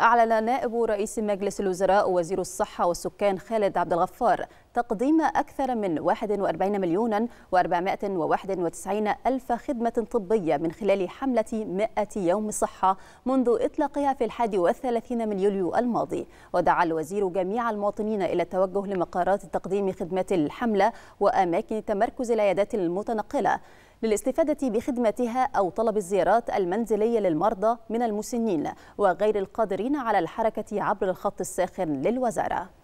أعلن نائب رئيس مجلس الوزراء وزير الصحة والسكان خالد عبد الغفار تقديم أكثر من 41 مليون و491 ألف خدمة طبية من خلال حملة 100 يوم صحة منذ إطلاقها في 31 من يوليو الماضي ودعا الوزير جميع المواطنين إلى التوجه لمقارات تقديم خدمات الحملة وأماكن تمركز العيادات المتنقلة للاستفادة بخدمتها أو طلب الزيارات المنزلية للمرضى من المسنين وغير القادرين على الحركة عبر الخط الساخن للوزارة